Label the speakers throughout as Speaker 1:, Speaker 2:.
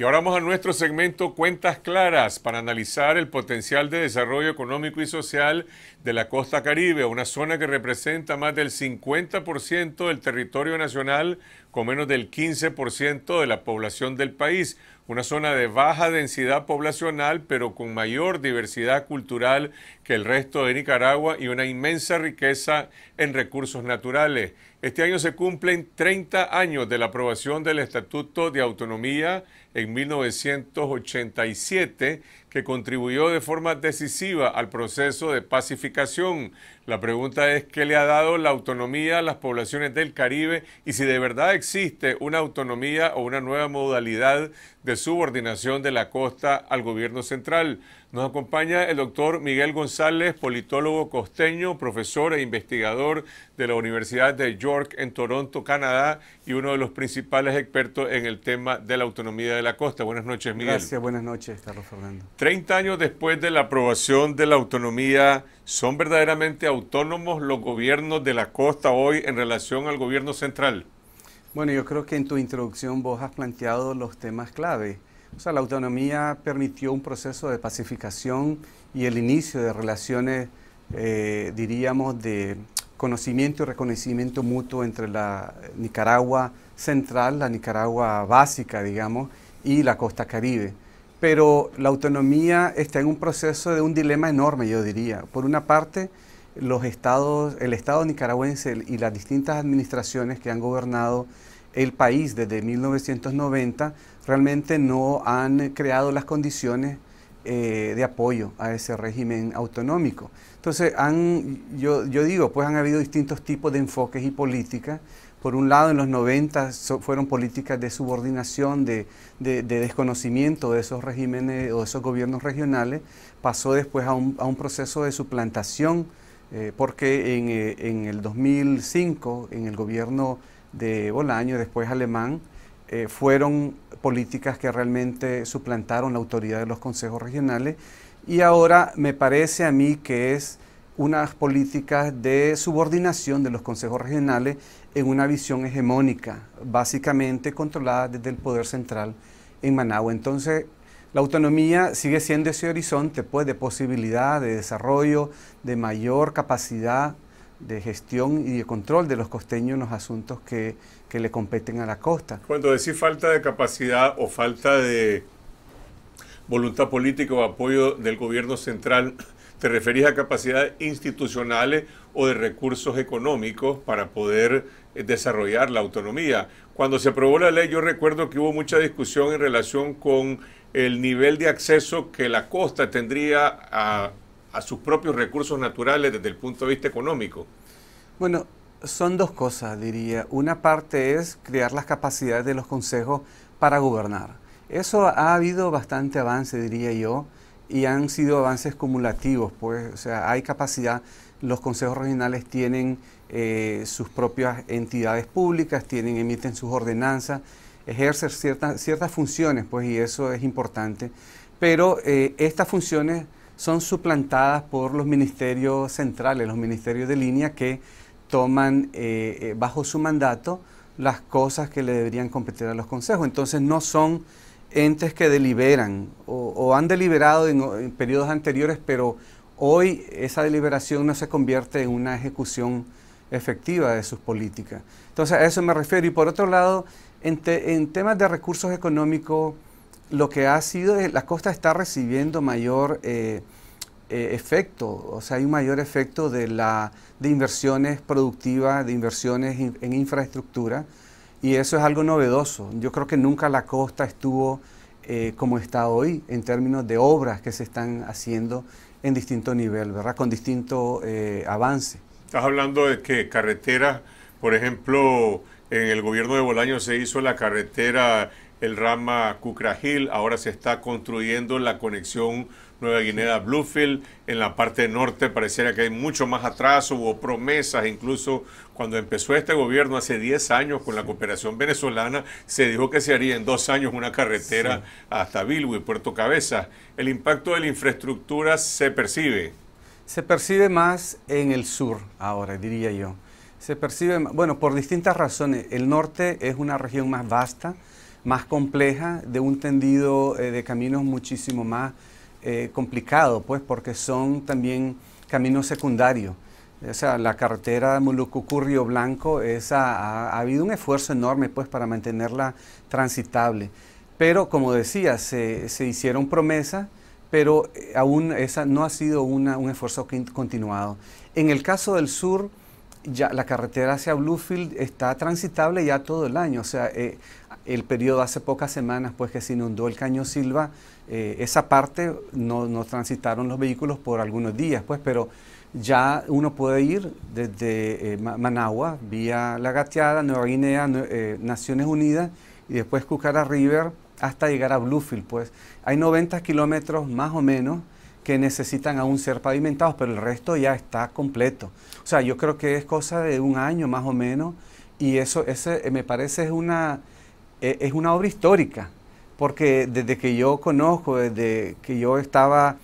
Speaker 1: Y ahora vamos a nuestro segmento Cuentas Claras para analizar el potencial de desarrollo económico y social de la costa caribe, una zona que representa más del 50% del territorio nacional con menos del 15% de la población del país una zona de baja densidad poblacional, pero con mayor diversidad cultural que el resto de Nicaragua y una inmensa riqueza en recursos naturales. Este año se cumplen 30 años de la aprobación del Estatuto de Autonomía en 1987, que contribuyó de forma decisiva al proceso de pacificación, la pregunta es qué le ha dado la autonomía a las poblaciones del Caribe y si de verdad existe una autonomía o una nueva modalidad de subordinación de la costa al gobierno central. Nos acompaña el doctor Miguel González, politólogo costeño, profesor e investigador de la Universidad de York en Toronto, Canadá, y uno de los principales expertos en el tema de la autonomía de la costa. Buenas noches, Miguel. Gracias,
Speaker 2: buenas noches, Carlos Fernando.
Speaker 1: Treinta años después de la aprobación de la autonomía, ¿son verdaderamente autónomos los gobiernos de la costa hoy en relación al gobierno central?
Speaker 2: Bueno, yo creo que en tu introducción vos has planteado los temas clave. O sea, la autonomía permitió un proceso de pacificación y el inicio de relaciones, eh, diríamos, de conocimiento y reconocimiento mutuo entre la Nicaragua central, la Nicaragua básica, digamos, y la costa caribe. Pero la autonomía está en un proceso de un dilema enorme, yo diría. Por una parte, los estados, el Estado nicaragüense y las distintas administraciones que han gobernado el país desde 1990 realmente no han eh, creado las condiciones eh, de apoyo a ese régimen autonómico. Entonces, han, yo, yo, digo, pues han habido distintos tipos de enfoques y políticas. Por un lado, en los 90 fueron políticas de subordinación, de, desconocimiento de esos regímenes o de esos gobiernos regionales. Pasó después a un, proceso de suplantación, eh, porque en, en el 2005, en el gobierno de Bolaño, después alemán, eh, fueron políticas que realmente suplantaron la autoridad de los consejos regionales y ahora me parece a mí que es unas políticas de subordinación de los consejos regionales en una visión hegemónica, básicamente controlada desde el poder central en Managua. Entonces, la autonomía sigue siendo ese horizonte pues, de posibilidad, de desarrollo, de mayor capacidad de gestión y de control de los costeños en los asuntos que, le competen a la costa.
Speaker 1: Cuando decís falta de capacidad o falta de voluntad política o apoyo del gobierno central, ¿te referís a capacidades institucionales o de recursos económicos para poder eh, desarrollar la autonomía? Cuando se aprobó la ley, yo recuerdo que hubo mucha discusión en relación con el nivel de acceso que la costa tendría a a sus propios recursos naturales desde el punto de vista económico?
Speaker 2: Bueno, son dos cosas, diría. Una parte es crear las capacidades de los consejos para gobernar. Eso ha habido bastante avance, diría yo, y han sido avances cumulativos, pues, o sea, hay capacidad, los consejos regionales tienen eh, sus propias entidades públicas, tienen, emiten sus ordenanzas, ejercen ciertas, ciertas funciones, pues, y eso es importante. Pero eh, estas funciones son suplantadas por los ministerios centrales, los ministerios de línea que toman eh, eh, bajo su mandato las cosas que le deberían competir a los consejos. Entonces no son entes que deliberan o, han deliberado en, periodos anteriores, pero hoy esa deliberación no se convierte en una ejecución efectiva de sus políticas. Entonces a eso me refiero. Y por otro lado, en temas de recursos económicos, lo que ha sido, la costa está recibiendo mayor eh, eh, efecto, o sea, hay un mayor efecto de, la, de inversiones productivas, de inversiones en infraestructura, y eso es algo novedoso. Yo creo que nunca la costa estuvo eh, como está hoy en términos de obras que se están haciendo en distinto nivel, ¿verdad? Con distinto
Speaker 1: avance. Estás hablando de que carreteras, por ejemplo, en el gobierno de Bolaño se hizo la carretera el rama Cucra ahora se está construyendo la conexión Nueva Guinea Bluefield, en la parte norte pareciera que hay mucho más atraso, hubo promesas, incluso cuando empezó este gobierno hace 10 años con la cooperación venezolana, se dijo que se haría en dos años una carretera hasta Bilbo y Puerto Cabeza. ¿El impacto de la infraestructura se percibe?
Speaker 2: Se percibe más en el sur ahora, diría yo. Se percibe, bueno, por distintas razones. El norte es una región más vasta, más compleja, de un tendido eh, de caminos muchísimo más eh, complicado, pues porque son también caminos secundarios. O sea, la carretera Mulucucu-Río Blanco, esa, ha, habido un esfuerzo enorme pues para mantenerla transitable. Pero como decía, se, hicieron promesas, pero eh, aún esa no ha sido un esfuerzo continuado. En el caso del sur, ya la carretera hacia Bluefield está transitable ya todo el año. O sea, eh, el periodo hace pocas semanas, pues que se inundó el Caño Silva, eh, esa parte no, transitaron los vehículos por algunos días, pues, pero ya uno puede ir desde eh, Managua, vía La Gateada, Nueva Guinea, Naciones Unidas y después Cucara River hasta llegar a Bluefield, pues. Hay 90 kilómetros más o menos que necesitan aún ser pavimentados, pero el resto ya está completo. O sea, yo creo que es cosa de un año más o menos y eso ese, eh, me parece es una, e, es una obra histórica, porque desde que yo conozco, desde que yo estaba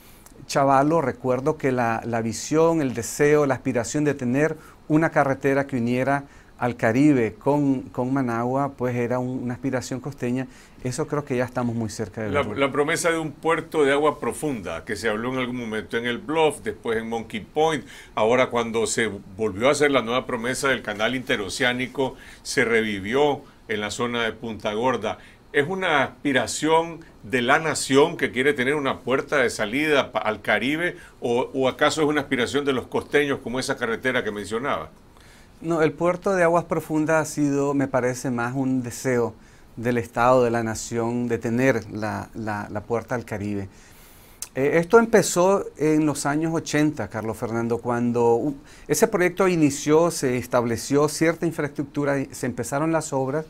Speaker 2: chavalo, recuerdo que la, la visión, el deseo, la aspiración de tener una carretera que uniera al Caribe con, con Managua, pues era una aspiración costeña eso creo que ya estamos muy cerca de la,
Speaker 1: la promesa de un puerto de agua profunda que se habló en algún momento en el Bluff, después en Monkey Point. Ahora, cuando se volvió a hacer la nueva promesa del canal interoceánico, se revivió en la zona de Punta Gorda. Es una aspiración de la nación que quiere tener una puerta de salida al Caribe o acaso es una aspiración de los costeños como esa carretera que mencionaba?
Speaker 2: No, el puerto de aguas profundas ha sido, me parece, más un deseo del Estado, de la nación, de tener la, puerta al Caribe. Eh, esto empezó en los años 80, Carlos Fernando, cuando ese proyecto inició, se estableció cierta infraestructura, se empezaron las obras,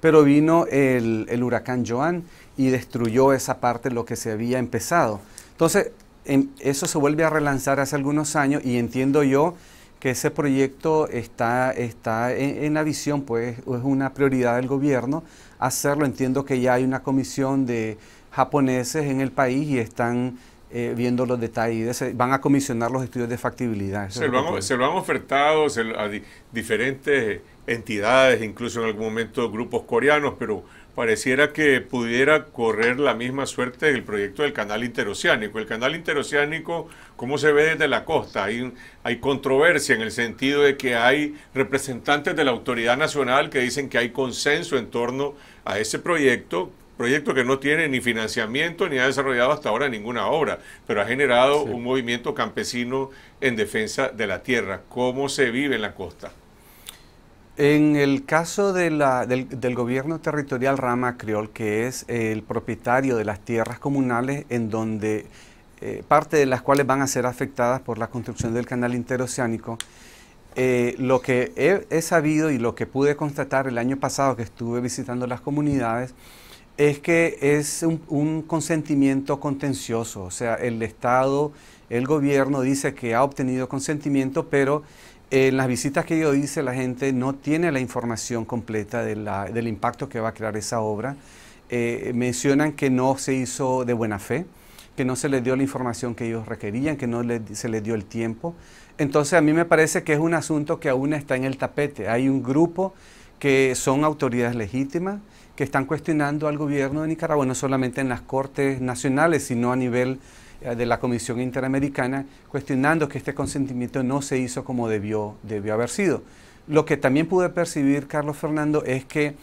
Speaker 2: pero vino el, huracán Joan y destruyó esa parte, lo que se había empezado. Entonces, em, eso se vuelve a relanzar hace algunos años y entiendo yo que ese proyecto está, está en, en la visión, pues es una prioridad del gobierno hacerlo. Entiendo que ya hay una comisión de japoneses en el país y están eh, viendo los detalles. Van a comisionar los estudios de factibilidad. Se lo, han, se
Speaker 1: ofertado a diferentes entidades, incluso en algún momento grupos coreanos, pero pareciera que pudiera correr la misma suerte el proyecto del canal interoceánico. El canal interoceánico, ¿cómo se ve desde la costa? Hay, hay controversia en el sentido de que hay representantes de la autoridad nacional que dicen que hay consenso en torno a ese proyecto, proyecto que no tiene ni financiamiento ni ha desarrollado hasta ahora ninguna obra, pero ha generado un movimiento campesino en defensa de la tierra. ¿Cómo se vive en la costa?
Speaker 2: En el caso del, gobierno territorial Rama criol que es el propietario de las tierras comunales en donde eh, parte de las cuales van a ser afectadas por la construcción del canal interoceánico, eh, lo que he, sabido y lo que pude constatar el año pasado que estuve visitando las comunidades es que es un, un consentimiento contencioso, o sea, el Estado, el gobierno dice que ha obtenido consentimiento, pero en las visitas que yo hice, la gente no tiene la información completa del impacto que va a crear esa obra. Eh, mencionan que no se hizo de buena fe, que no se les dio la información que ellos requerían, que no se les dio el tiempo. Entonces a mí me parece que es un asunto que aún está en el tapete. Hay un grupo que son autoridades legítimas, que están cuestionando al gobierno de Nicaragua, no solamente en las Cortes Nacionales, sino a nivel eh, de la Comisión Interamericana cuestionando que este consentimiento no se hizo como debió, debió haber sido. Lo que también pude percibir, Carlos Fernando, es que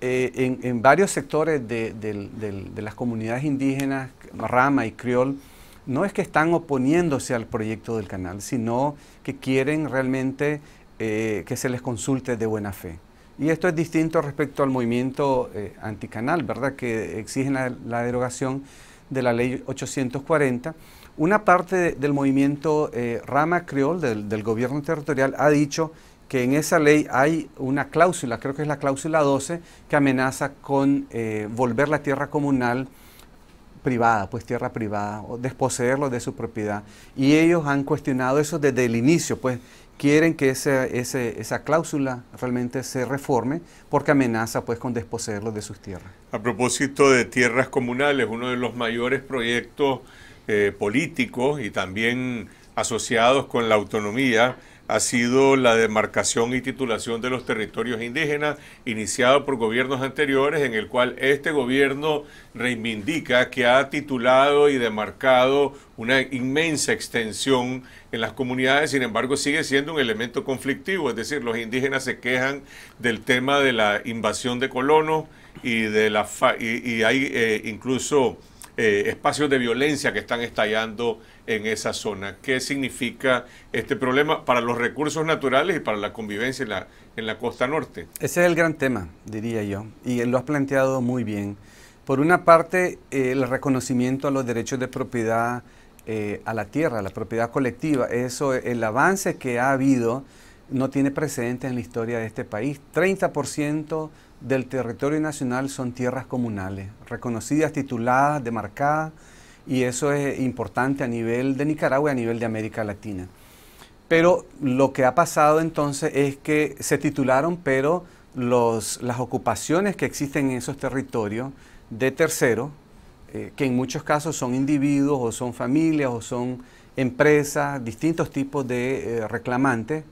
Speaker 2: eh, en, varios sectores de, las comunidades indígenas, Rama y Criol, no es que están oponiéndose al proyecto del canal, sino que quieren realmente eh, que se les consulte de buena fe. Y esto es distinto respecto al movimiento anticanal, ¿verdad? Que exigen la derogación de la ley 840, una parte del movimiento eh, Rama criol del, gobierno territorial, ha dicho que en esa ley hay una cláusula, creo que es la cláusula 12, que amenaza con eh, volver la tierra comunal privada, pues tierra privada, o desposeerlo de su propiedad. Y ellos han cuestionado eso desde el inicio, pues quieren que esa, cláusula realmente se reforme porque amenaza pues con desposeerlos de sus tierras.
Speaker 1: A propósito de tierras comunales, uno de los mayores proyectos eh, políticos y también asociados con la autonomía ha sido la demarcación y titulación de los territorios indígenas, iniciado por gobiernos anteriores, en el cual este gobierno reivindica que ha titulado y demarcado una inmensa extensión en las comunidades, sin embargo sigue siendo un elemento conflictivo, es decir, los indígenas se quejan del tema de la invasión de colonos y, de la y, hay eh, incluso eh, espacios de violencia que están estallando en esa zona. ¿Qué significa este problema para los recursos naturales y para la convivencia en la, en la costa norte?
Speaker 2: Ese es el gran tema, diría yo, y lo has planteado muy bien. Por una parte, eh, el reconocimiento a los derechos de propiedad eh, a la tierra, la propiedad colectiva, eso, el avance que ha habido no tiene precedentes en la historia de este país. 30% del territorio nacional son tierras comunales, reconocidas, tituladas, demarcadas, y eso es importante a nivel de Nicaragua y a nivel de América Latina. Pero lo que ha pasado entonces es que se titularon, pero las ocupaciones que existen en esos territorios de terceros, eh, que en muchos casos son individuos o son familias o son empresas, distintos tipos de eh, reclamantes,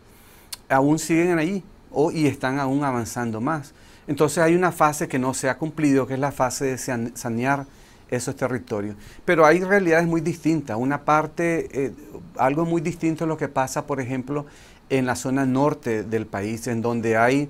Speaker 2: aún siguen ahí... o, y están aún avanzando más. Entonces hay una fase que no se ha cumplido, que es la fase de sanear esos territorios. Pero hay realidades muy distintas. Una parte, eh, algo muy distinto es lo que pasa, por ejemplo, en la zona norte del país, en donde hay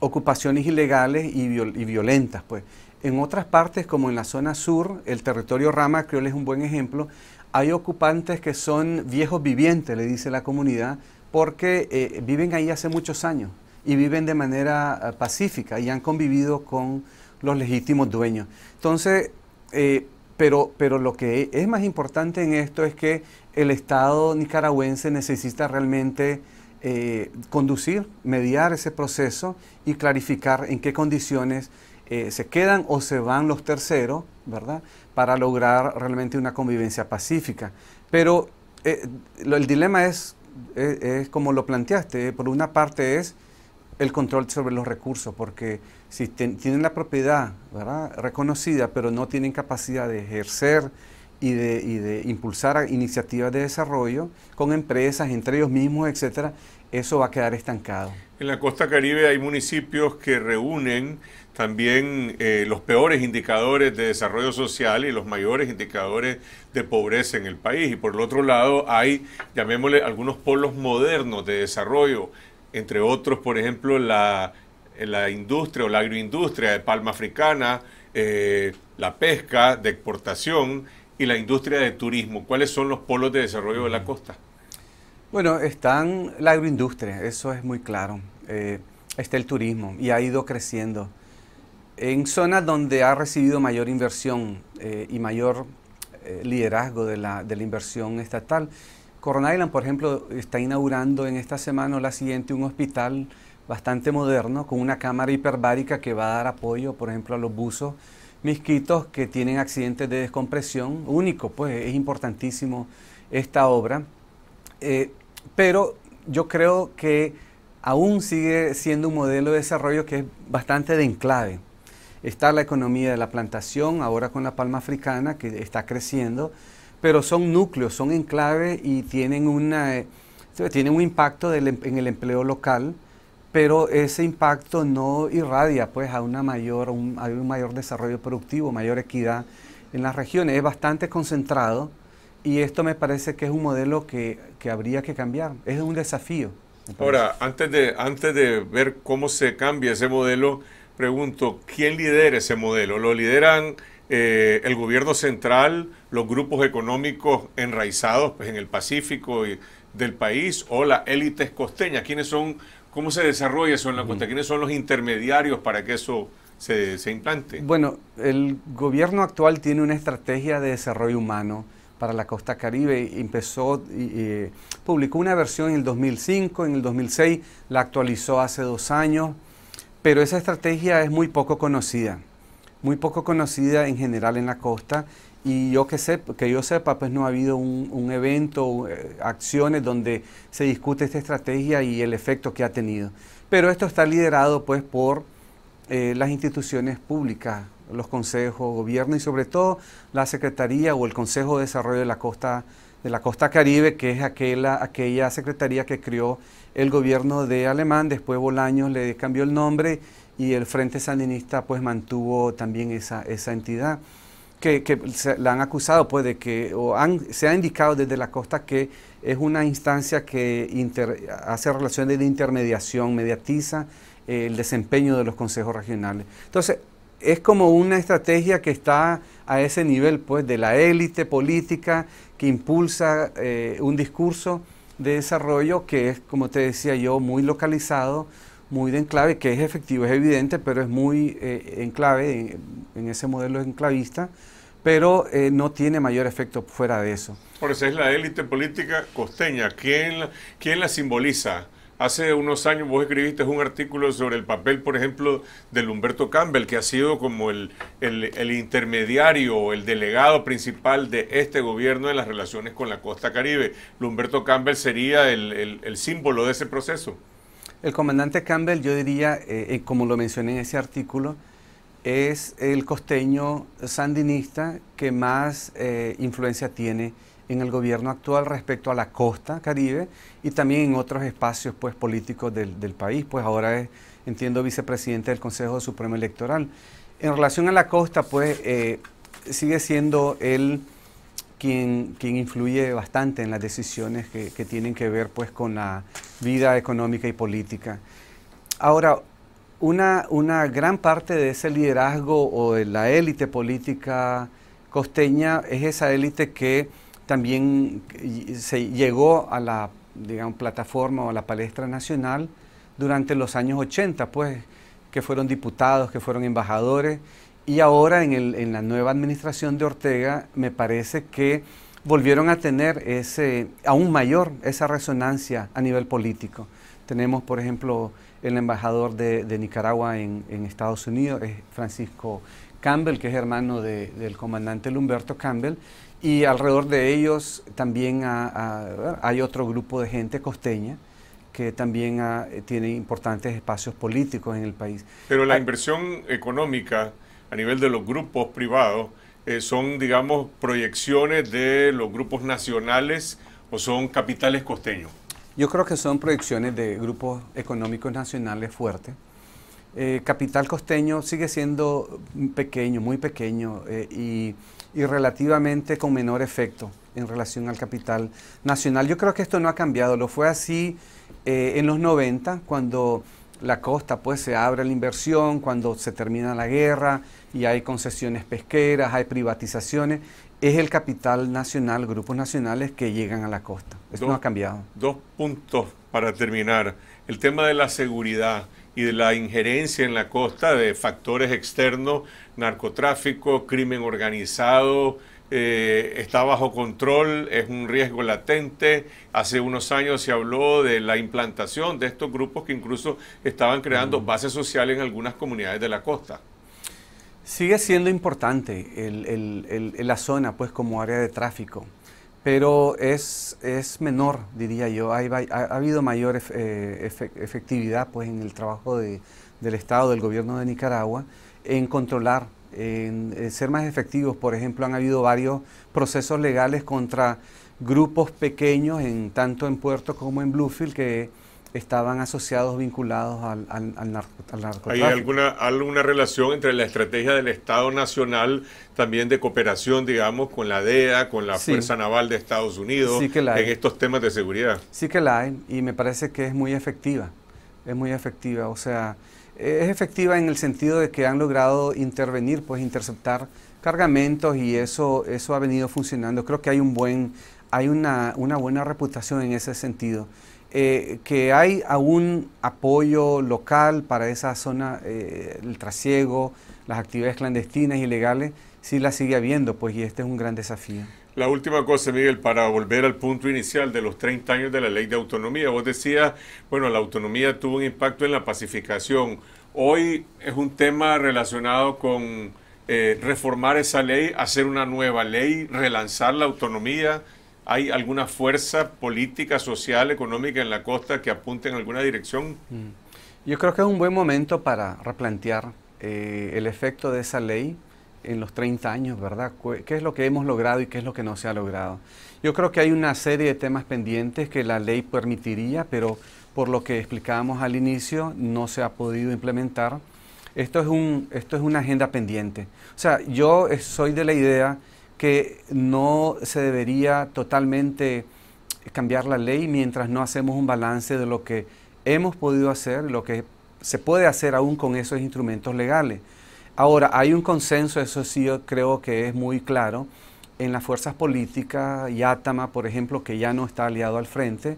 Speaker 2: ocupaciones ilegales y, violentas. Pues. En otras partes, como en la zona sur, el territorio Rama creo que es un buen ejemplo, hay ocupantes que son viejos vivientes, le dice la comunidad, porque eh, viven ahí hace muchos años y viven de manera eh, pacífica y han convivido con los legítimos dueños. Entonces, eh, pero, pero lo que es más importante en esto es que el Estado nicaragüense necesita realmente conducir, mediar ese proceso y clarificar en qué condiciones se quedan o se van los terceros, ¿verdad? Para lograr realmente una convivencia pacífica. Pero el dilema es es, como lo planteaste, ¿eh? por una parte es el control sobre los recursos, porque si tienen la propiedad reconocida, pero no tienen capacidad de ejercer y de, y de impulsar iniciativas de desarrollo con empresas, entre ellos mismos, etcétera, eso va a quedar estancado.
Speaker 1: En la costa caribe hay municipios que reúnen también eh, los peores indicadores de desarrollo social y los mayores indicadores de pobreza en el país. Y por el otro lado hay, llamémosle, algunos polos modernos de desarrollo, entre otros, por ejemplo, la, industria o la agroindustria de palma africana, eh, la pesca de exportación y la industria de turismo. ¿Cuáles son los polos de desarrollo de la costa?
Speaker 2: Bueno, están la agroindustria, eso es muy claro. Eh, está el turismo y ha ido creciendo en zonas donde ha recibido mayor inversión eh, y mayor eh, liderazgo de la, inversión estatal. Coron Island, por ejemplo, está inaugurando en esta semana o la siguiente un hospital bastante moderno con una cámara hiperbárica que va a dar apoyo, por ejemplo, a los buzos misquitos que tienen accidentes de descompresión. Único, pues es importantísimo esta obra. Eh, pero yo creo que aún sigue siendo un modelo de desarrollo que es bastante de enclave. Está la economía de la plantación, ahora con la palma africana, que está creciendo, pero son núcleos, son enclaves y tienen, una, eh, un impacto em, en el empleo local, pero ese impacto no irradia pues, a, una mayor, un, un mayor desarrollo productivo, mayor equidad en las regiones. Es bastante concentrado y esto me parece que es un modelo que, que habría que cambiar. Es un desafío.
Speaker 1: Ahora, antes de, antes de ver cómo se cambia ese modelo, pregunto, ¿quién lidera ese modelo? ¿Lo lideran eh, el gobierno central, los grupos económicos enraizados pues, en el Pacífico del país o las élites costeñas? ¿Quiénes son, cómo se desarrolla eso en la costa? ¿Quiénes son los intermediarios para que eso se,
Speaker 2: implante? Bueno, el gobierno actual tiene una estrategia de desarrollo humano para la costa caribe. Empezó, y publicó una versión en el 2005, en el 2006 la actualizó hace dos años pero esa estrategia es muy poco conocida, muy poco conocida en general en la costa y yo que, sé, que yo sepa, pues no ha habido un, evento, eh, acciones donde se discute esta estrategia y el efecto que ha tenido. Pero esto está liderado pues por eh, las instituciones públicas, los consejos, gobierno y sobre todo la Secretaría o el Consejo de Desarrollo de la Costa de la costa caribe, que es aquella, aquella secretaría que creó el gobierno de Alemán, después Bolaños le cambió el nombre y el Frente Sandinista pues mantuvo también esa, esa entidad, que, la han acusado pues de que, o se ha indicado desde la costa que es una instancia que hace relaciones de intermediación, mediatiza eh, el desempeño de los consejos regionales. Entonces, es como una estrategia que está a ese nivel, pues, de la élite política que impulsa eh, un discurso de desarrollo que es, como te decía yo, muy localizado, muy de enclave, que es efectivo, es evidente, pero es muy eh, en enclave, en, ese modelo enclavista, pero eh, no tiene mayor efecto fuera de eso.
Speaker 1: Por eso es la élite política costeña. quién la simboliza? Hace unos años vos escribiste un artículo sobre el papel, por ejemplo, de Humberto Campbell, que ha sido como el, intermediario o intermediario, el delegado principal de este gobierno en las relaciones con la costa caribe. Humberto Campbell sería el, símbolo de ese proceso.
Speaker 2: El comandante Campbell, yo diría, eh, eh, como lo mencioné en ese artículo, es el costeño sandinista que más eh, influencia tiene en el gobierno actual respecto a la costa caribe y también en otros espacios pues, políticos del, país, pues ahora es, entiendo, vicepresidente del Consejo Supremo Electoral. En relación a la costa, pues eh, sigue siendo él quien, quien, influye bastante en las decisiones que, tienen que ver pues, con la vida económica y política. Ahora, una, gran parte de ese liderazgo o de la élite política costeña es esa élite que también se llegó a la plataforma o a la palestra nacional durante los años 80, pues, que fueron diputados, que fueron embajadores, y ahora en, el, en la nueva administración de Ortega me parece que volvieron a tener ese, aún mayor esa resonancia a nivel político. Tenemos, por ejemplo, el embajador de, Nicaragua en, Estados Unidos es Francisco Campbell, que es hermano del comandante Lumberto Campbell, y alrededor de ellos también hay otro grupo de gente costeña que también eh, tiene importantes espacios políticos en el país.
Speaker 1: Pero la ah, inversión económica a nivel de los grupos privados eh, son, digamos, proyecciones de los grupos nacionales o son capitales costeños.
Speaker 2: Yo creo que son proyecciones de grupos económicos nacionales fuertes. Eh, capital costeño sigue siendo pequeño, muy pequeño eh, y, relativamente con menor efecto en relación al capital nacional. Yo creo que esto no ha cambiado, lo fue así eh, en los 90, cuando la costa pues se abre a la inversión, cuando se termina la guerra y hay concesiones pesqueras, hay privatizaciones es el capital nacional, grupos nacionales que llegan a la costa. Esto no ha cambiado.
Speaker 1: Dos puntos para terminar. El tema de la seguridad y de la injerencia en la costa de factores externos, narcotráfico, crimen organizado, eh, está bajo control, es un riesgo latente. Hace unos años se habló de la implantación de estos grupos que incluso estaban creando mm. bases sociales en algunas comunidades de la costa.
Speaker 2: Sigue siendo importante la zona, pues, como área de tráfico, pero es, es menor, diría yo. ha, ha, habido mayor eh, efectividad, pues, en el trabajo del Estado, del gobierno de Nicaragua, en controlar, en, en ser más efectivos. Por ejemplo, han habido varios procesos legales contra grupos pequeños, en, tanto en Puerto como en Bluefield, que estaban asociados, vinculados al, narcotráfico. ¿Hay alguna,
Speaker 1: alguna relación entre la estrategia del Estado Nacional, también de cooperación, digamos, con la DEA, con la Fuerza Naval de Estados Unidos, en estos temas de seguridad?
Speaker 2: Sí que la hay, y me parece que es muy efectiva, es muy efectiva, o sea, es efectiva en el sentido de que han logrado intervenir, pues interceptar cargamentos y eso, eso ha venido funcionando. Creo que hay un buen, hay una, una buena reputación en ese sentido. Eh, que hay aún apoyo local para esa zona, eh, el trasiego, las actividades clandestinas, ilegales, sí la sigue habiendo, pues, y este es un gran desafío.
Speaker 1: La última cosa, Miguel, para volver al punto inicial de los 30 años de la ley de autonomía. Vos decías, bueno, la autonomía tuvo un impacto en la pacificación. Hoy es un tema relacionado con eh, reformar esa ley, hacer una nueva ley, relanzar la autonomía. ¿Hay alguna fuerza política, social, económica en la costa que apunte en alguna dirección?
Speaker 2: Mm. Yo creo que es un buen momento para replantear eh, el efecto de esa ley en los 30 años, ¿verdad? ¿Qué es lo que hemos logrado y qué es lo que no se ha logrado? Yo creo que hay una serie de temas pendientes que la ley permitiría, pero por lo que explicábamos al inicio, no se ha podido implementar. Esto es, un, esto es una agenda pendiente. O sea, yo soy de la idea que no se debería totalmente cambiar la ley mientras no hacemos un balance de lo que hemos podido hacer, lo que se puede hacer aún con esos instrumentos legales. Ahora, hay un consenso, eso sí creo que es muy claro, en las fuerzas políticas, Yatama, por ejemplo, que ya no está aliado al frente,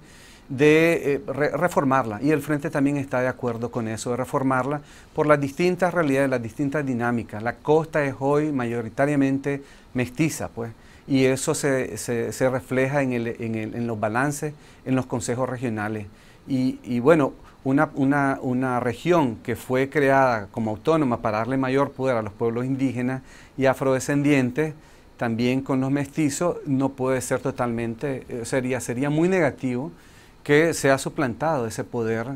Speaker 2: de eh, reformarla. Y el Frente también está de acuerdo con eso, de reformarla por las distintas realidades, las distintas dinámicas. La costa es hoy mayoritariamente mestiza, pues, y eso se, refleja en, los balances, en los consejos regionales. Y, bueno, una, una región que fue creada como autónoma para darle mayor poder a los pueblos indígenas y afrodescendientes, también con los mestizos, no puede ser totalmente, eh, sería, sería muy negativo que se ha suplantado ese poder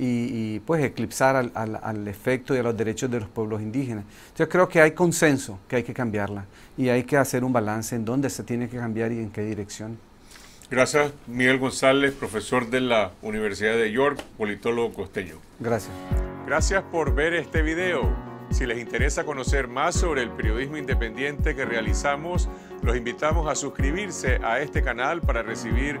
Speaker 2: y, pues eclipsar al, al, efecto y a los derechos de los pueblos indígenas. Yo creo que hay consenso que hay que cambiarla y hay que hacer un balance en dónde se tiene que cambiar y en qué dirección.
Speaker 1: Gracias, Miguel González, profesor de la Universidad de York, politólogo costeño. Gracias. Gracias por ver este video. Si les interesa conocer más sobre el periodismo independiente que realizamos, los invitamos a suscribirse a este canal para recibir